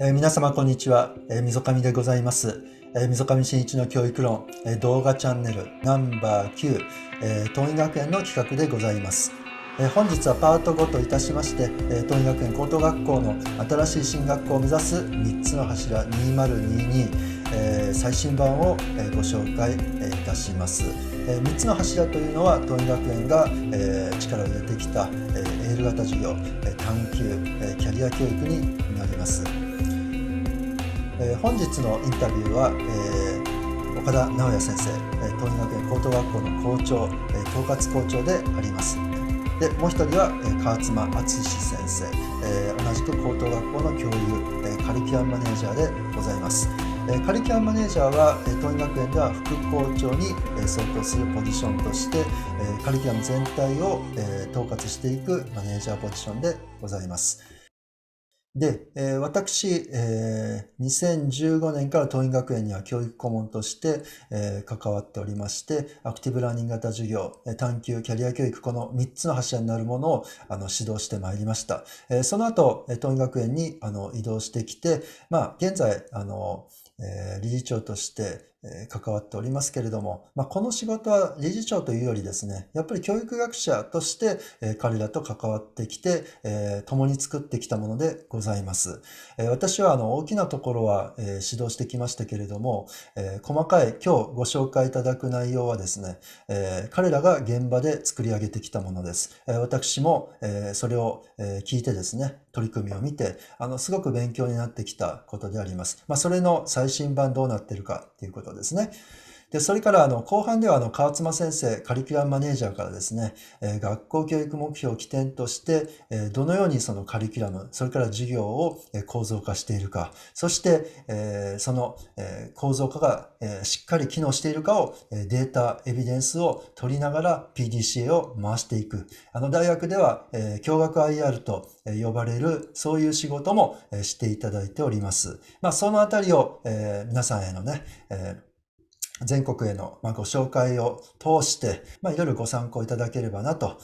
えー、皆様こんにちは、えー、みぞでございます、えー、みぞか一の教育論、えー、動画チャンネルナンバー9、えー、東院学園の企画でございます、えー、本日はパート5といたしまして、えー、東院学園高等学校の新しい進学校を目指す3つの柱2022え最新版を、えご紹介、えいたします、え3つの柱というのは東院学園が、え力を入れてきた、えエール型授業、え探究、えキャリア教育になります。えー、本日のインタビューは、えー、岡田直也先生、えー、東南学園高等学校の校長、えー、統括校長でありますでもう一人は、えー、川妻敦先生、えー、同じく高等学校の教諭、えー、カリキュアンマネージャーでございます、えカリキュアンマネージャーは、え蔭東学園では副校長に、え相当するポジションとして、えカリキュアム全体を、え統括していくマネージャーポジションでございます、で、えー、私、えー、2015年から桐蔭学園には教育顧問として、えー、関わっておりまして、アクティブラーニング型授業、探究、キャリア教育、この3つの柱になるものをあの指導してまいりました。えー、その後、桐蔭学園にあの移動してきて、まあ、現在、あの、えー、理事長として、関わっておりますけれども、まあ、この仕事は理事長というよりですね、やっぱり教育学者として彼らと関わってきて、共に作ってきたものでございます。私はあの大きなところは指導してきましたけれども、細かい今日ご紹介いただく内容はですね、彼らが現場で作り上げてきたものです。私もそれを聞いてですね、取り組みを見て、あのすごく勉強になってきたことであります。まあ、それの最新版どうなってるかっていうことですね。で、それから、あの、後半では、あの、川妻先生、カリキュラムマネージャーからですね、え学校教育目標を起点として、えどのようにそのカリキュラム、それから授業を構造化しているか、そして、えその、え構造化が、えしっかり機能しているかを、えデータ、エビデンスを取りながら PDCA を回していく。あの、大学では、え教学 IR と呼ばれる、そういう仕事も、えしていただいております。まあ、そのあたりを、え皆さんへのね、え全国へのご紹介を通して、まいろいろご参考いただければなと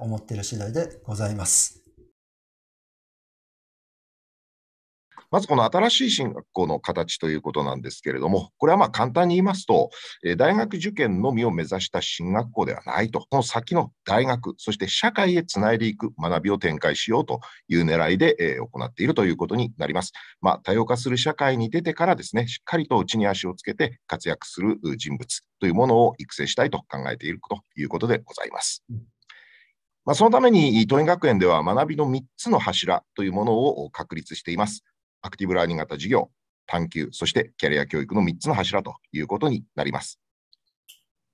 思っている次第でございます。まずこの新しい進学校の形ということなんですけれども、これはまあ簡単に言いますと、え大学受験のみを目指した進学校ではないと、この先の大学、そして社会へつないでいく学びを展開しようという狙いで、え行っているということになります。まあ、多様化する社会に出てからですね、しっかりと地に足をつけて活躍する人物というものを育成したいと考えているということでございます。まあ、そのために、桐蔭学園では学びの3つの柱というものを確立しています。アクティブラーニング型事業、探求、そしてキャリア教育の3つの柱ということになります。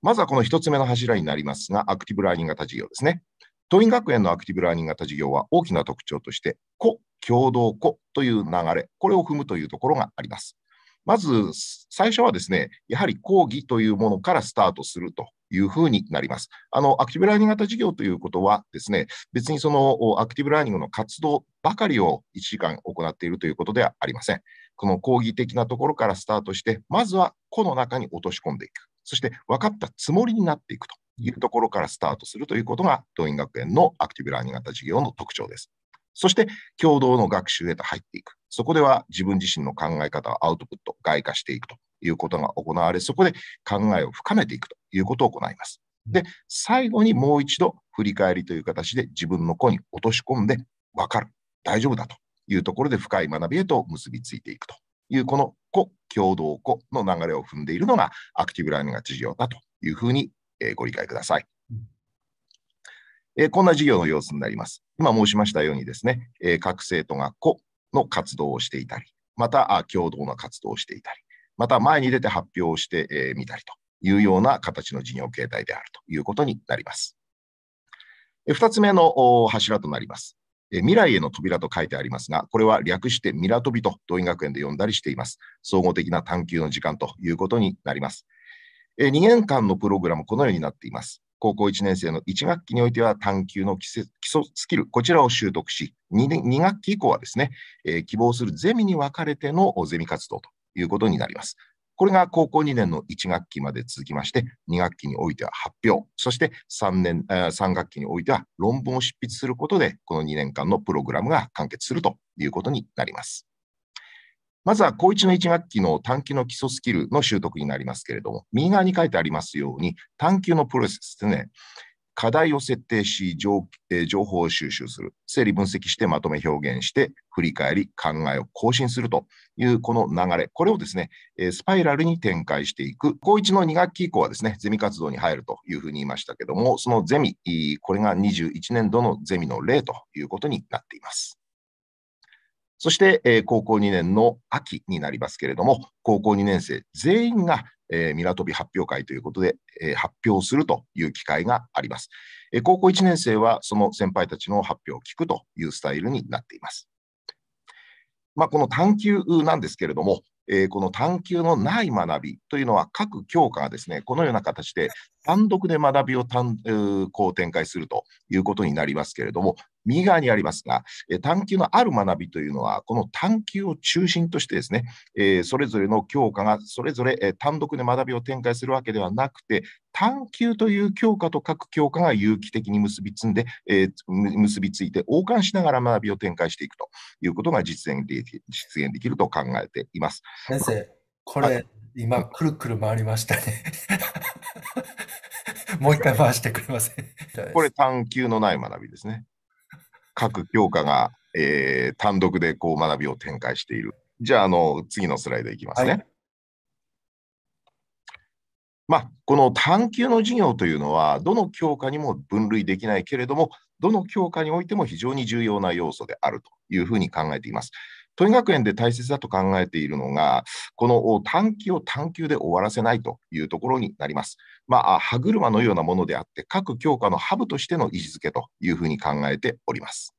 まずはこの1つ目の柱になりますが、アクティブラーニング型事業ですね。桐蔭学園のアクティブラーニング型事業は大きな特徴として、個、共同個という流れ、これを踏むというところがあります。まず、最初はですね、やはり講義というものからスタートするというふうになります。あの、アクティブラーニング型事業ということはですね、別にそのアクティブラーニングの活動ばかりを1時間行っているということではありません。この講義的なところからスタートして、まずは個の中に落とし込んでいく。そして分かったつもりになっていくというところからスタートするということが、動員学園のアクティブラーニング型事業の特徴です。そして、共同の学習へと入っていく。そこでは自分自身の考え方をアウトプット、外化していくということが行われ、そこで考えを深めていくということを行います。で、最後にもう一度振り返りという形で自分の子に落とし込んで分かる、大丈夫だというところで深い学びへと結びついていくという、この子、共同子の流れを踏んでいるのがアクティブラーニングが事業だというふうにご理解ください。えー、こんな授業の様子になります。今申しましたようにですね、えー、各生徒が子の活動をしていたり、また共同の活動をしていたり、また前に出て発表してみたりというような形の事業形態であるということになります。2つ目の柱となります。未来への扉と書いてありますが、これは略してミラトびと動員学園で呼んだりしています。総合的な探究の時間ということになります。2年間のプログラム、このようになっています。高校1年生の1学期においては探究の基礎スキル、こちらを習得し2、2, 学期以降はですね、え希望するゼミに分かれてのゼミ活動ということになります。これが高校2年の1学期まで続きまして、2学期においては発表、そして 3, 年3学期においては論文を執筆することで、この2年間のプログラムが完結するということになります。まずは高1の1学期の短期の基礎スキルの習得になりますけれども、右側に書いてありますように、探究のプロセスですね。課題を設定し情、え情報を収集する、整理分析してまとめ表現して、振り返り、考えを更新するというこの流れ、これをですね、えスパイラルに展開していく、高1の2学期以降はですね、ゼミ活動に入るというふうに言いましたけども、そのゼミ、これが21年度のゼミの例ということになっています。そして、え高校2年の秋になりますけれども、高校2年生全員がえー、港飛発表会ということで、えー、発表するという機会があります、えー、高校1年生はその先輩たちの発表を聞くというスタイルになっています。まあ、この探究なんですけれども、えー、この探究のない学びというのは各教科がですねこのような形で単独で学びをたん、うこう展開するということになりますけれども右側にありますが、え探求のある学びというのは、この探求を中心としてですね、えそれぞれの教科がそれぞれ、え単独で学びを展開するわけではなくて、探求という教科と各教科が有機的に結びつんで、え結びついて、横換しながら学びを展開していくということが実現で実現できると考えています。先生、これ、今、くるくる回りましたね。もう一回回してくれません。これ、探求のない学びですね。各教科が、えー、単独でこう学びを展開している。じゃあ、あの次のスライドいきますね。はい、まあ、この探究の授業というのは、どの教科にも分類できないけれども、どの教科においても非常に重要な要素であるというふうに考えています。都医学園で大切だと考えているのが、この短期を探究で終わらせないというところになります。まあ、歯車のようなものであって、各教科のハブとしての位置づけというふうに考えております。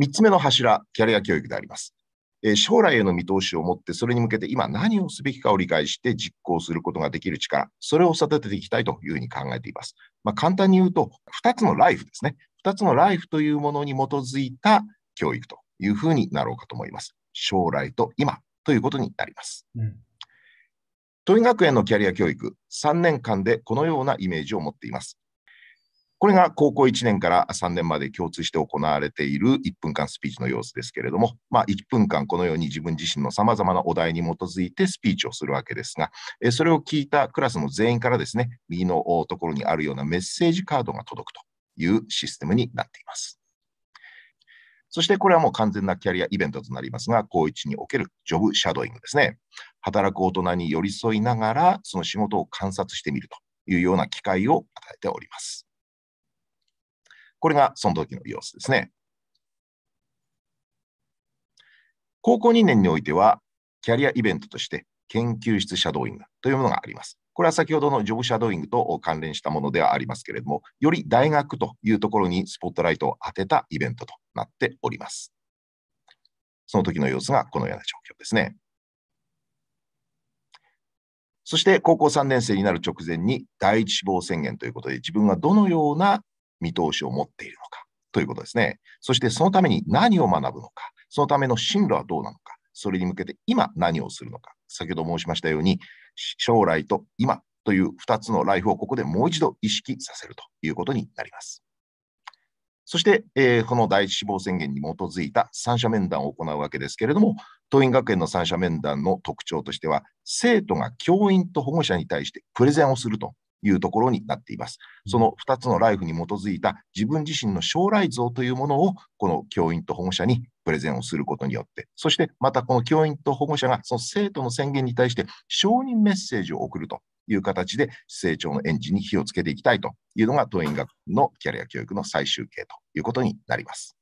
3つ目の柱、キャリア教育であります。将来への見通しを持って、それに向けて今何をすべきかを理解して実行することができる力、それを育てていきたいというふうに考えています。まあ、簡単に言うと、2つのライフですね。2つのライフというものに基づいた教育というふうになろうかと思います。将来と今ということになります。うん学園のキャリア教育、3年間でこのようなイメージを持っています。これが高校1年から3年まで共通して行われている1分間スピーチの様子ですけれども、まあ、1分間このように自分自身のさまざまなお題に基づいてスピーチをするわけですが、それを聞いたクラスの全員からですね、右のところにあるようなメッセージカードが届くというシステムになっています。そしてこれはもう完全なキャリアイベントとなりますが、高一におけるジョブシャドーイングですね。働く大人に寄り添いながら、その仕事を観察してみるというような機会を与えております。これがその時の様子ですね。高校2年においては、キャリアイベントとして研究室シャドーイングというものがあります。これは先ほどのジョブシャドーイングと関連したものではありますけれども、より大学というところにスポットライトを当てたイベントとなっております。その時の様子がこのような状況ですね。そして高校3年生になる直前に第一志望宣言ということで自分がどのような見通しを持っているのかということですね。そしてそのために何を学ぶのか、そのための進路はどうなのか、それに向けて今何をするのか、先ほど申しましたように将来と今という2つのライフをここでもう一度意識させるということになります。そして、えー、この第一志望宣言に基づいた三者面談を行うわけですけれども、桐蔭学園の三者面談の特徴としては、生徒が教員と保護者に対してプレゼンをするというところになっています。その2つのライフに基づいた自分自身の将来像というものを、この教員と保護者にプレゼンをすることによって、そしてまたこの教員と保護者がその生徒の宣言に対して承認メッセージを送るという形で成長のエンジンに火をつけていきたいというのが桐蔭学のキャリア教育の最終形ということになります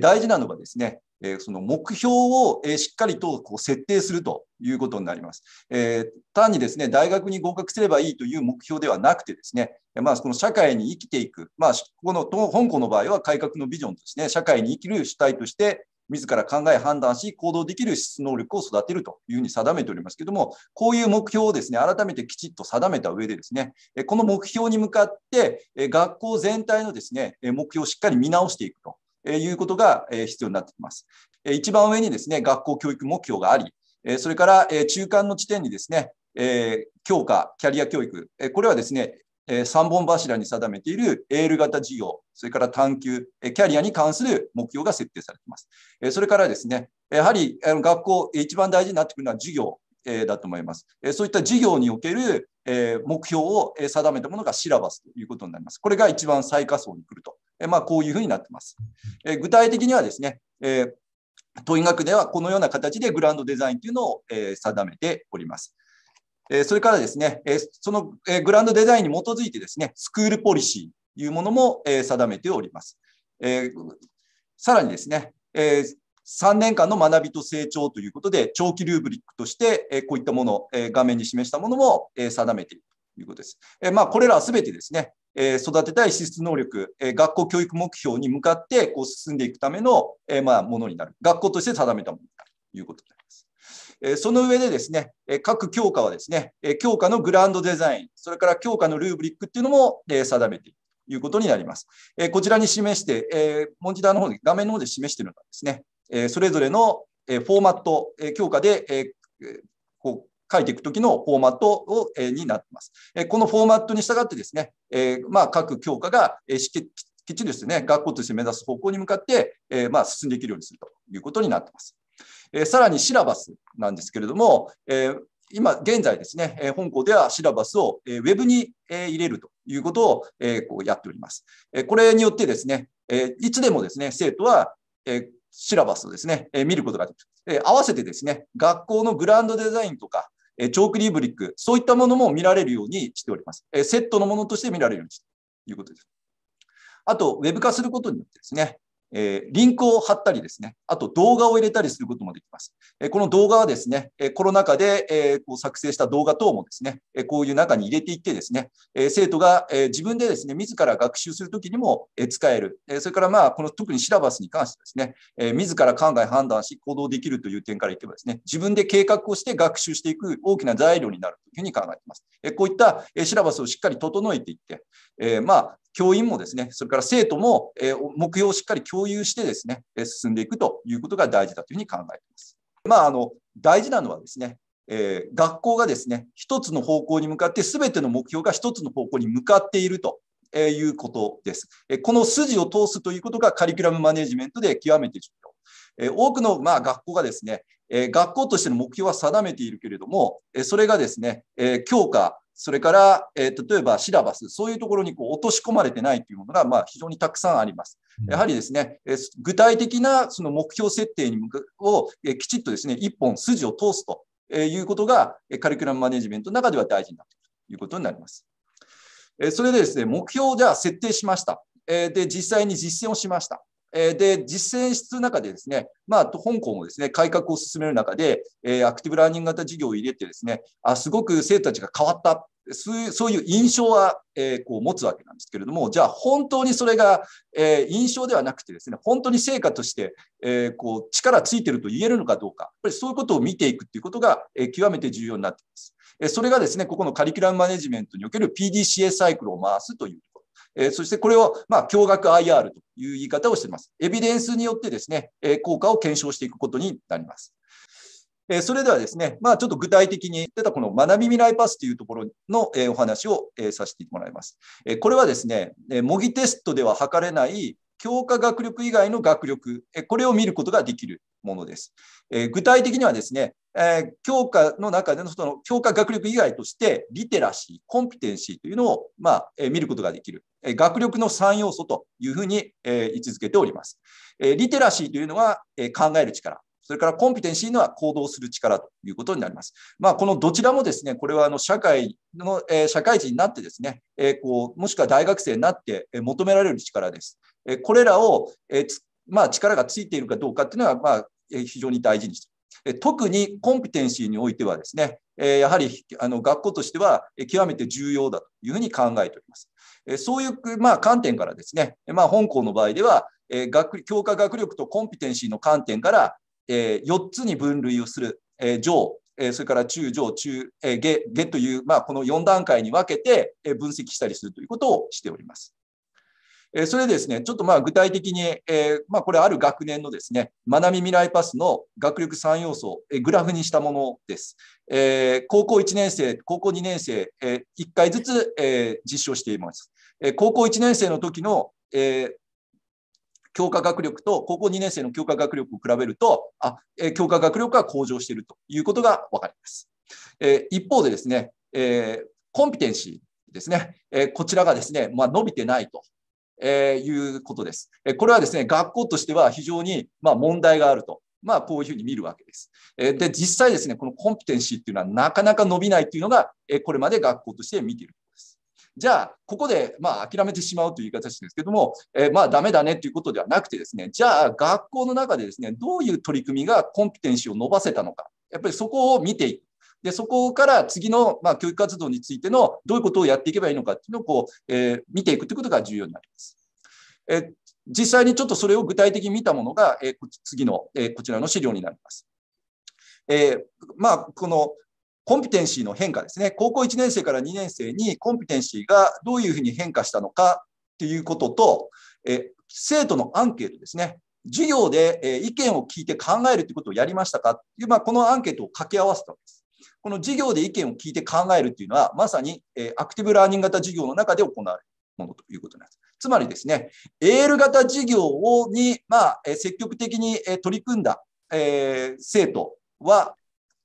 大事なのがですねえー、その目標を、えー、しっかりとこう設定するということになります、えー、単にですね大学に合格すればいいという目標ではなくてですね、まあ、この社会に生きていく、まあ、この本校の場合は改革のビジョンですね、社会に生きる主体として、自ら考え、判断し、行動できる質能力を育てるというふうに定めておりますけども、こういう目標をですね、改めてきちっと定めた上でですね、この目標に向かって、学校全体のですね、目標をしっかり見直していくということが必要になってきます。一番上にですね、学校教育目標があり、それから中間の地点にですね、えー、教科、キャリア教育、えー、これはですね、え3本柱に定めているエール型事業、それから探求、えキャリアに関する目標が設定されています。えそれからですね、やはりあの学校、一番大事になってくるのは授業、えだと思います。えそういった事業における、え目標を定めたものがシラバスということになります。これが一番最下層に来ると、えまあ、こういうふうになってます。え具体的にはですね、え問い学ではこのような形でグランドデザインというのを、え定めております。えそれからですね、えその、えグランドデザインに基づいてですね、スクールポリシーというものも、え定めております。えさらにですね、え3年間の学びと成長ということで、長期ルーブリックとして、えこういったもの、え画面に示したものも、え定めているということです。えまあ、これらはすべてですね、え育てたい資質能力、え学校教育目標に向かってこう進んでいくための、えまものになる。学校として定めたものだということです。その上でですね、各教科はですね、教科のグランドデザイン、それから教科のルーブリックっていうのも定めているということになります。こちらに示して、モニターの方で、画面の方で示しているのがですね、それぞれのフォーマット、教科でこう書いていくときのフォーマットを、えになっています。えこのフォーマットに従ってですね、えまあ、各教科が、えきっちりですね、学校として目指す方向に向かって、えまあ、進んでいけるようにするということになっています。えー、さらにシラバスなんですけれども、えー、今現在ですね、え本校ではシラバスを、えー、ウェブに、え入れるということを、えこうやっております。えこれによってですね、えいつでもですね、生徒は、えシラバスをですね、え見ることができる。え合わせてですね、学校のグランドデザインとか、えチョークリーブリック、そういったものも見られるようにしております。えセットのものとして見られるようにということです。あと、ウェブ化することによってですね、えー、リンクを貼ったりですね、あと動画を入れたりすることもできます。えこの動画はですね、えコロナ禍で、えこう作成した動画等もですね、えこういう中に入れていってですね、え生徒が、え自分でですね、自ら学習するときにも、え使える、えそれからまあ、この特にシラバスに関してですね、え自ら考え判断し行動できるという点から言ってもですね、自分で計画をして学習していく大きな材料になるというふうに考えています。えこういった、えシラバスをしっかり整えていって、えまあ、教員もですね、それから生徒も、え目標をしっかり共有してですね、進んでいくということが大事だというふうに考えています。まあ、あの大事なのはですね、えー、学校がですね、一つの方向に向かって、すべての目標が一つの方向に向かっているということです。この筋を通すということがカリキュラムマネジメントで極めて重要。多くのまあ学校がですね、学校としての目標は定めているけれども、それがですね、強化それから、えー、例えばシラバス、そういうところにこう落とし込まれてないというものが、まあ、非常にたくさんあります。やはりですね、えー、具体的なその目標設定に向を、えー、きちっとですね、一本筋を通すということが、カリキュラムマネジメントの中では大事になってくるということになります。えー、それでですね、目標をじゃあ設定しました。えー、で、実際に実践をしました。えで、実践室る中でですね、まあ、香港もですね、改革を進める中で、えー、アクティブラーニング型事業を入れてですね、あ、すごく生徒たちが変わった。そういうそういう印象は、えー、こう持つわけなんですけれども、じゃあ本当にそれが、え印象ではなくてですね、本当に成果として、えこう力ついてると言えるのかどうか、やっぱりそういうことを見ていくっていうことが、え極めて重要になっています。それがですね、ここのカリキュラムマネジメントにおける PDCA サイクルを回すというえそしてこれを、まあ、驚愕 IR という言い方をしています。エビデンスによってですね、え効果を検証していくことになります。えそれではですね、まあ、ちょっと具体的に出たこの学び未来パスというところの、えお話を、えさせてもらいます。えこれはですね、え模擬テストでは測れない強化学力以外の学力、えこれを見ることができるものです。えー、具体的にはですね、えー、教科の中でのその教科学力以外として、リテラシー、コンピテンシーというのを、まあえー、見ることができる、えー、学力の3要素というふうに、えー、位置づけております。えー、リテラシーというのは、えー、考える力、それからコンピテンシーのは行動する力ということになります。まあ、このどちらもですね、これはあの社会の、えー、社会人になってですね、えー、こう、もしくは大学生になって求められる力です。これらを突まあ、力がついているかどうかっていうのは、まあ、非常に大事にして特にコンピテンシーにおいてはですね、やはりあの学校としては極めて重要だというふうに考えております。そういう、まあ、観点からですね、まあ、本校の場合では、学教科学力とコンピテンシーの観点から4つに分類をする上、それから中上、中下下という、まあ、この4段階に分けて分析したりするということをしております。えそれですね、ちょっとまあ具体的に、えまあ、これある学年のですね、学び未来パスの学力3要素、えグラフにしたものです。え高校1年生、高校2年生、え1回ずつ、え実証しています。え高校1年生の時の、え強化学力と高校2年生の強化学力を比べると、あえ強化学力が向上しているということが分かります。え一方でですね、えコンピテンシーですね、えこちらがですね、まあ、伸びてないとえー、いうことです。えこれはですね、学校としては非常に、まあ、問題があると。まあ、こういうふうに見るわけです。えー、で、実際ですね、このコンピテンシーっていうのはなかなか伸びないっていうのが、えー、これまで学校として見ているんです。じゃあ、ここで、まあ、諦めてしまうという言い方ですけども、えー、まあ、ダメだねということではなくてですね、じゃあ、学校の中でですね、どういう取り組みがコンピテンシーを伸ばせたのか、やっぱりそこを見ていく。で、そこから次の、まあ、教育活動についてのどういうことをやっていけばいいのかっていうのをこう、えー、見ていくということが重要になります。え実際にちょっとそれを具体的に見たものが、えー、次の、えー、こちらの資料になります。えー、まあ、このコンピテンシーの変化ですね。高校1年生から2年生にコンピテンシーがどういうふうに変化したのかっていうことと、え生徒のアンケートですね。授業で、え意見を聞いて考えるということをやりましたかっていう、まあ、このアンケートを掛け合わせたわけです。この授業で意見を聞いて考えるっていうのは、まさに、えアクティブラーニング型事業の中で行われるものということになります。つまりですね、エール型事業をに、まあ、積極的に取り組んだ、え生徒は、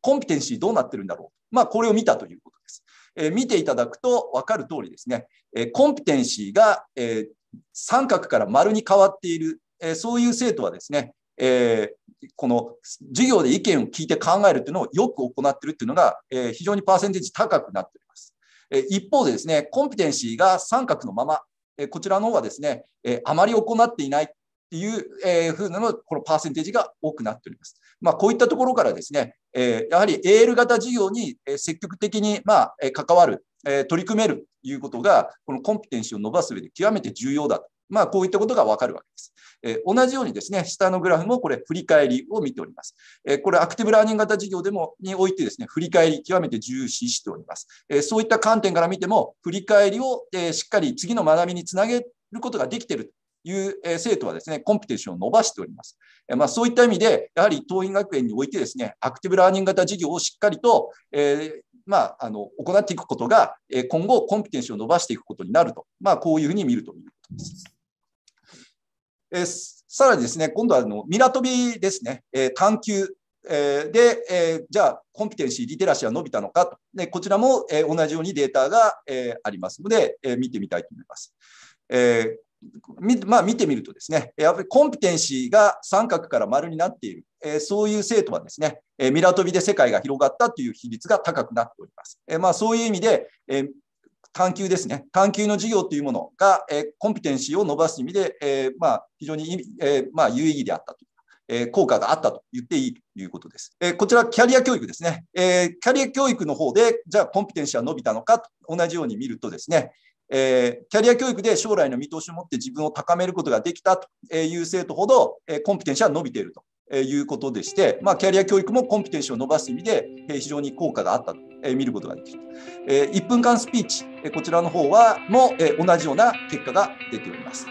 コンピテンシーどうなってるんだろう。まあ、これを見たということです。え見ていただくと分かる通りですね、えコンピテンシーが、え三角から丸に変わっている、えそういう生徒はですね、えー、この授業で意見を聞いて考えるというのをよく行ってるっていうのが、えー、非常にパーセンテージ高くなっております。えー、一方でですね、コンピテンシーが三角のまま、えこちらの方はですね、えあまり行っていないっていう、えー、風なのこのパーセンテージが多くなっております。まあ、こういったところからですね、えやはり AL 型事業に積極的に、まあ、関わる、え取り組めるということが、このコンピテンシーを伸ばす上で極めて重要だとまあ、こういったことがわかるわけです。えー、同じようにですね、下のグラフもこれ、振り返りを見ております。えー、これ、アクティブラーニング型事業でも、においてですね、振り返り、極めて重視しております。えー、そういった観点から見ても、振り返りを、えしっかり次の学びにつなげることができているという、え生徒はですね、コンピテーションを伸ばしております。えまあ、そういった意味で、やはり、桐蔭学園においてですね、アクティブラーニング型事業をしっかりと、えまあ、あの行っていくことが、え今後コンピテンシーを伸ばしていくことになると、まあ、こういうふうに見るということです。えさらにですね、今度はあのトびですね、え探求えで、えじゃあ、コンピテンシー、リテラシーは伸びたのかと、でこちらも、え同じようにデータが、えありますので、え見てみたいと思います。えまあ、見てみるとですね、やっぱりコンピテンシーが三角から丸になっている、えー、そういう生徒はですね、えー、ミラトビで世界が広がったという比率が高くなっております。えー、まあ、そういう意味で、え探究ですね、探究の授業というものが、えコンピテンシーを伸ばす意味で、えまあ、非常に、えまあ、有意義であったと。え効果があったと言っていいということです。えこちら、キャリア教育ですね、えキャリア教育の方で、じゃあ、コンピテンシーは伸びたのかと同じように見るとですね、えー、キャリア教育で将来の見通しを持って自分を高めることができたという生徒ほど、えコンピテンシーは伸びていると。いうことでして、まあ、キャリア教育もコンピテンシーを伸ばす意味で、え非常に効果があったと、え見ることができる、え1分間スピーチ、えこちらの方はも、え同じような結果が出ております。